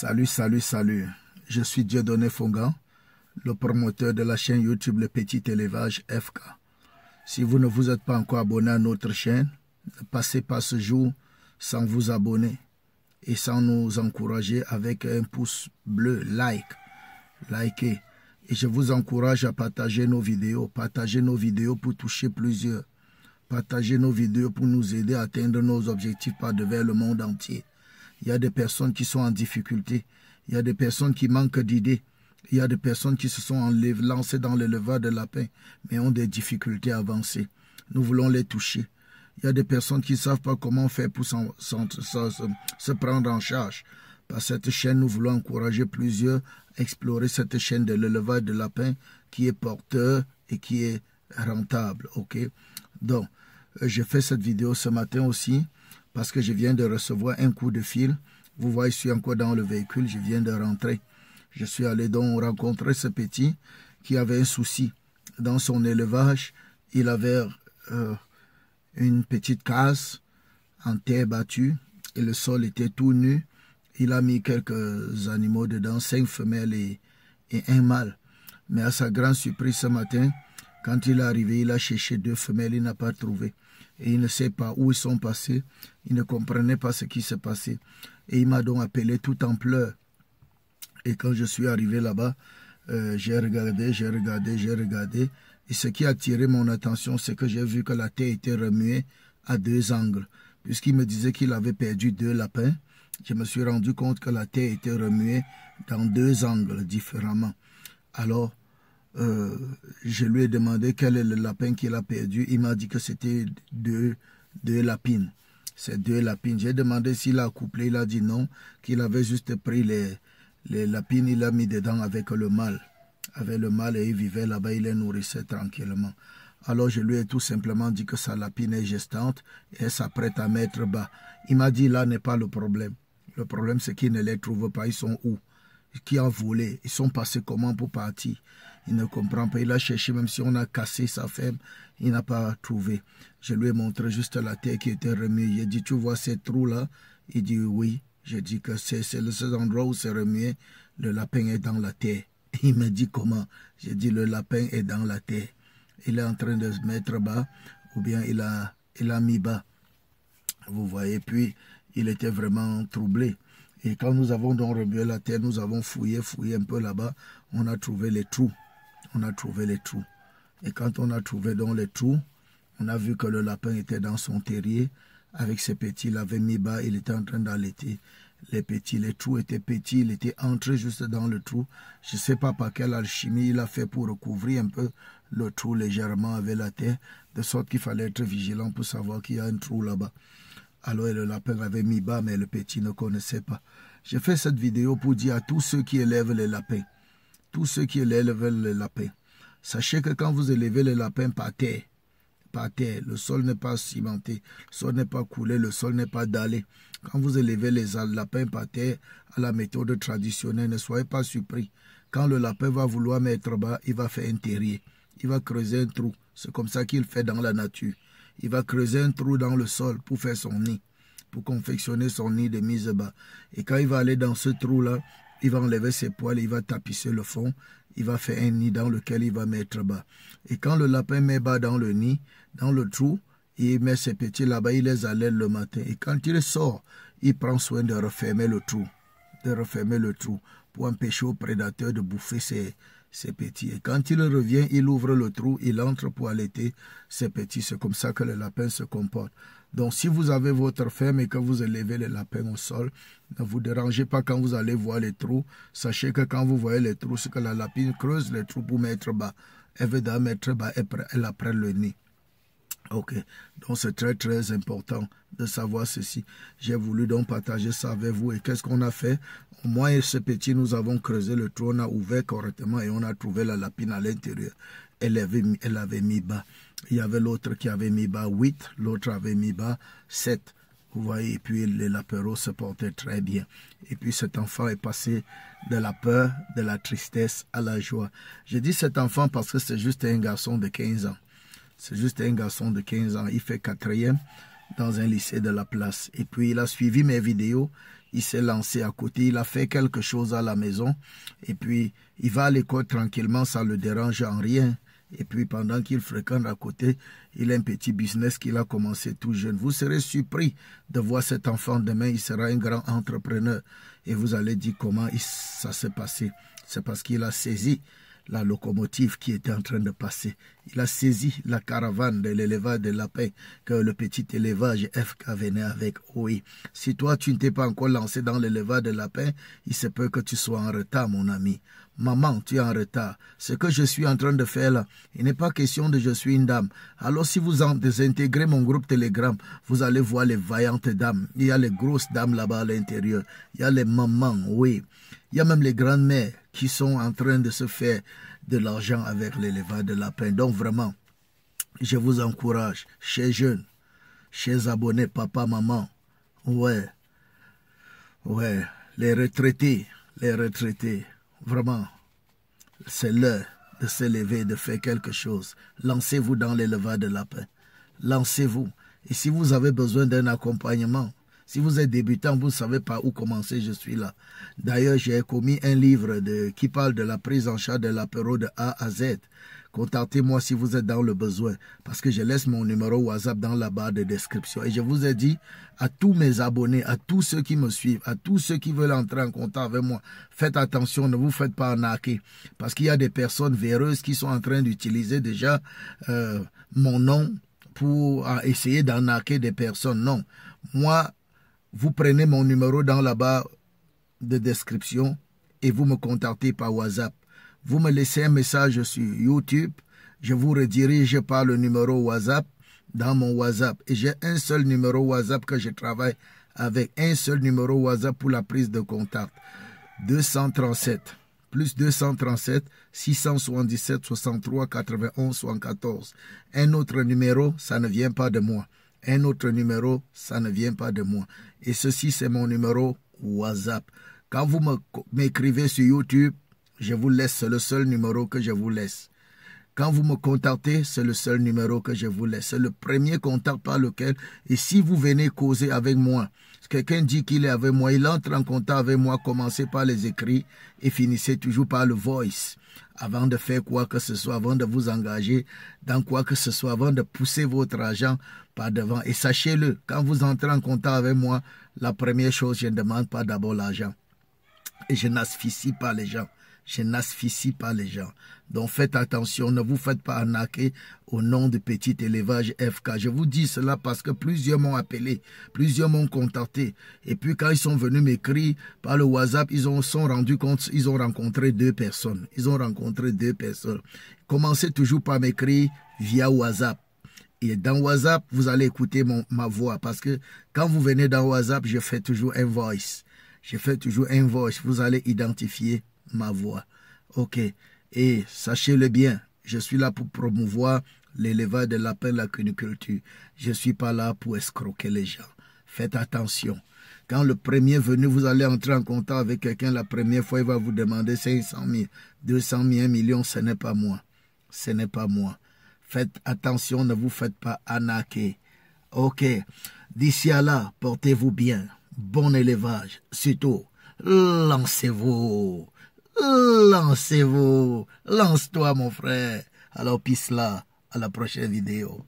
Salut, salut, salut. Je suis Dieudonné Fongan, le promoteur de la chaîne YouTube Le Petit Élevage FK. Si vous ne vous êtes pas encore abonné à notre chaîne, ne passez pas ce jour sans vous abonner et sans nous encourager avec un pouce bleu, like, likez. Et je vous encourage à partager nos vidéos. partager nos vidéos pour toucher plusieurs. partager nos vidéos pour nous aider à atteindre nos objectifs par devers le monde entier. Il y a des personnes qui sont en difficulté. Il y a des personnes qui manquent d'idées. Il y a des personnes qui se sont lancées dans l'élevage de lapins. mais ont des difficultés à avancer. Nous voulons les toucher. Il y a des personnes qui ne savent pas comment faire pour se prendre en charge. Par cette chaîne, nous voulons encourager plusieurs à explorer cette chaîne de l'élevage de lapin qui est porteur et qui est rentable. Ok, donc euh, j'ai fait cette vidéo ce matin aussi parce que je viens de recevoir un coup de fil. Vous voyez, je suis encore dans le véhicule, je viens de rentrer. Je suis allé donc rencontrer ce petit qui avait un souci dans son élevage. Il avait euh, une petite case en terre battue et le sol était tout nu. Il a mis quelques animaux dedans, cinq femelles et un mâle. Mais à sa grande surprise ce matin, quand il est arrivé, il a cherché deux femelles, il n'a pas trouvé. Et il ne sait pas où ils sont passés. Il ne comprenait pas ce qui s'est passé. Et il m'a donc appelé tout en pleurs. Et quand je suis arrivé là-bas, euh, j'ai regardé, j'ai regardé, j'ai regardé. Et ce qui a attiré mon attention, c'est que j'ai vu que la terre était remuée à deux angles. Puisqu'il me disait qu'il avait perdu deux lapins, je me suis rendu compte que la terre était remuée dans deux angles différemment. Alors, euh, je lui ai demandé quel est le lapin qu'il a perdu. Il m'a dit que c'était deux, deux lapines. C'est deux lapines. J'ai demandé s'il a couplé. Il a dit non, qu'il avait juste pris les, les lapines, il a mis dedans avec le mâle. Avec le mâle et il vivait là-bas, il les nourrissait tranquillement. Alors je lui ai tout simplement dit que sa lapine est gestante et s'apprête à mettre bas. Il m'a dit là n'est pas le problème. Le problème c'est qu'il ne les trouve pas. Ils sont où Qui a volé Ils sont passés comment pour partir il ne comprend pas. Il a cherché, même si on a cassé sa femme, il n'a pas trouvé. Je lui ai montré juste la terre qui était remuée. Il dit, tu vois ces trous-là Il dit, oui. Je dit que c'est le seul endroit où c'est remué. Le lapin est dans la terre. Il me dit comment J'ai dit, le lapin est dans la terre. Il est en train de se mettre bas, ou bien il a, il a mis bas. Vous voyez, puis il était vraiment troublé. Et quand nous avons donc remué la terre, nous avons fouillé, fouillé un peu là-bas, on a trouvé les trous on a trouvé les trous. Et quand on a trouvé dans les trous, on a vu que le lapin était dans son terrier avec ses petits, il avait mis bas, il était en train d'allaiter les petits. Les trous étaient petits, il était entré juste dans le trou. Je ne sais pas par quelle alchimie il a fait pour recouvrir un peu le trou légèrement avec la terre, de sorte qu'il fallait être vigilant pour savoir qu'il y a un trou là-bas. Alors le lapin avait mis bas, mais le petit ne connaissait pas. J'ai fait cette vidéo pour dire à tous ceux qui élèvent les lapins, tous ceux qui élèvent le lapin. Sachez que quand vous élevez le lapin par terre, par terre, le sol n'est pas cimenté, le sol n'est pas coulé, le sol n'est pas dallé. Quand vous élevez les lapins par terre à la méthode traditionnelle, ne soyez pas surpris. Quand le lapin va vouloir mettre bas, il va faire un terrier. Il va creuser un trou. C'est comme ça qu'il fait dans la nature. Il va creuser un trou dans le sol pour faire son nid, pour confectionner son nid de mise bas. Et quand il va aller dans ce trou-là, il va enlever ses poils, il va tapisser le fond, il va faire un nid dans lequel il va mettre bas. Et quand le lapin met bas dans le nid, dans le trou, il met ses petits là-bas, il les allèle le matin. Et quand il sort, il prend soin de refermer le trou, de refermer le trou pour empêcher aux prédateurs de bouffer ses, c'est petit. Et quand il revient, il ouvre le trou, il entre pour allaiter C'est petit. C'est comme ça que le lapin se comporte. Donc si vous avez votre ferme et que vous élevez les lapins au sol, ne vous dérangez pas quand vous allez voir les trous. Sachez que quand vous voyez les trous, c'est que la lapine creuse les trous pour mettre bas. Elle veut mettre bas, elle, apprend le nez. Ok, donc c'est très très important de savoir ceci. J'ai voulu donc partager ça avec vous. Et qu'est-ce qu'on a fait Moi et ce petit, nous avons creusé le trou, on a ouvert correctement et on a trouvé la lapine à l'intérieur. Elle avait, elle avait mis bas. Il y avait l'autre qui avait mis bas 8, l'autre avait mis bas 7. Vous voyez, et puis les l'apéro se portaient très bien. Et puis cet enfant est passé de la peur, de la tristesse à la joie. Je dis cet enfant parce que c'est juste un garçon de 15 ans. C'est juste un garçon de 15 ans. Il fait quatrième dans un lycée de la place. Et puis il a suivi mes vidéos. Il s'est lancé à côté. Il a fait quelque chose à la maison. Et puis il va à l'école tranquillement. Ça le dérange en rien. Et puis pendant qu'il fréquente à côté, il a un petit business qu'il a commencé tout jeune. Vous serez surpris de voir cet enfant demain. Il sera un grand entrepreneur. Et vous allez dire comment ça s'est passé. C'est parce qu'il a saisi la locomotive qui était en train de passer. Il a saisi la caravane de l'élevage de lapins que le petit élevage FK venait avec. Oui, si toi tu ne t'es pas encore lancé dans l'élevage de lapins, il se peut que tu sois en retard, mon ami. Maman, tu es en retard. Ce que je suis en train de faire là, il n'est pas question de je suis une dame. Alors si vous en désintégrez mon groupe Telegram, vous allez voir les vaillantes dames. Il y a les grosses dames là-bas à l'intérieur. Il y a les mamans, oui. Il y a même les grandes-mères qui sont en train de se faire de l'argent avec l'élevage de lapins. Donc vraiment, je vous encourage, chers jeunes, chers abonnés, papa, maman, ouais, ouais, les retraités, les retraités, vraiment, c'est l'heure de s'élever, de faire quelque chose. Lancez-vous dans l'élevage de lapins. Lancez-vous. Et si vous avez besoin d'un accompagnement, si vous êtes débutant, vous ne savez pas où commencer, je suis là. D'ailleurs, j'ai commis un livre qui parle de la prise en charge de l'apéro de A à Z. Contactez-moi si vous êtes dans le besoin, parce que je laisse mon numéro WhatsApp dans la barre de description. Et je vous ai dit à tous mes abonnés, à tous ceux qui me suivent, à tous ceux qui veulent entrer en contact avec moi, faites attention, ne vous faites pas arnaquer, parce qu'il y a des personnes véreuses qui sont en train d'utiliser déjà euh, mon nom pour essayer d'arnaquer des personnes. Non, moi, vous prenez mon numéro dans la barre de description et vous me contactez par WhatsApp. Vous me laissez un message sur YouTube. Je vous redirige par le numéro WhatsApp dans mon WhatsApp. Et j'ai un seul numéro WhatsApp que je travaille avec. Un seul numéro WhatsApp pour la prise de contact. 237 plus 237 677 63 91 74. Un autre numéro, ça ne vient pas de moi un autre numéro, ça ne vient pas de moi. Et ceci, c'est mon numéro WhatsApp. Quand vous m'écrivez sur YouTube, je vous laisse le seul numéro que je vous laisse. Quand vous me contactez, c'est le seul numéro que je vous laisse. C'est le premier contact par lequel, et si vous venez causer avec moi, quelqu'un dit qu'il est avec moi, il entre en contact avec moi, commencez par les écrits et finissez toujours par le voice. Avant de faire quoi que ce soit, avant de vous engager dans quoi que ce soit, avant de pousser votre argent par devant. Et sachez-le, quand vous entrez en contact avec moi, la première chose, je ne demande pas d'abord l'argent. Et je n'asphyxie pas les gens je n'asphyxie pas les gens. Donc faites attention, ne vous faites pas arnaquer au nom de petit élevage FK. Je vous dis cela parce que plusieurs m'ont appelé, plusieurs m'ont contacté. Et puis quand ils sont venus m'écrire par le WhatsApp, ils ont sont rendus compte, ils ont rencontré deux personnes. Ils ont rencontré deux personnes. Commencez toujours par m'écrire via WhatsApp. Et dans WhatsApp, vous allez écouter mon, ma voix parce que quand vous venez dans WhatsApp, je fais toujours un voice. Je fais toujours un voice. Vous allez identifier ma voix. Ok. Et sachez-le bien, je suis là pour promouvoir l'élevage de l'appel à cuniculture. Je ne suis pas là pour escroquer les gens. Faites attention. Quand le premier venu, vous allez entrer en contact avec quelqu'un la première fois, il va vous demander 500 000, 200 000, 1 million. Ce n'est pas moi. Ce n'est pas moi. Faites attention, ne vous faites pas anaquer. Ok. D'ici à là, portez-vous bien. Bon élevage. Surtout, lancez-vous. Lancez-vous. Lance-toi, mon frère. Alors, pis là. À la prochaine vidéo.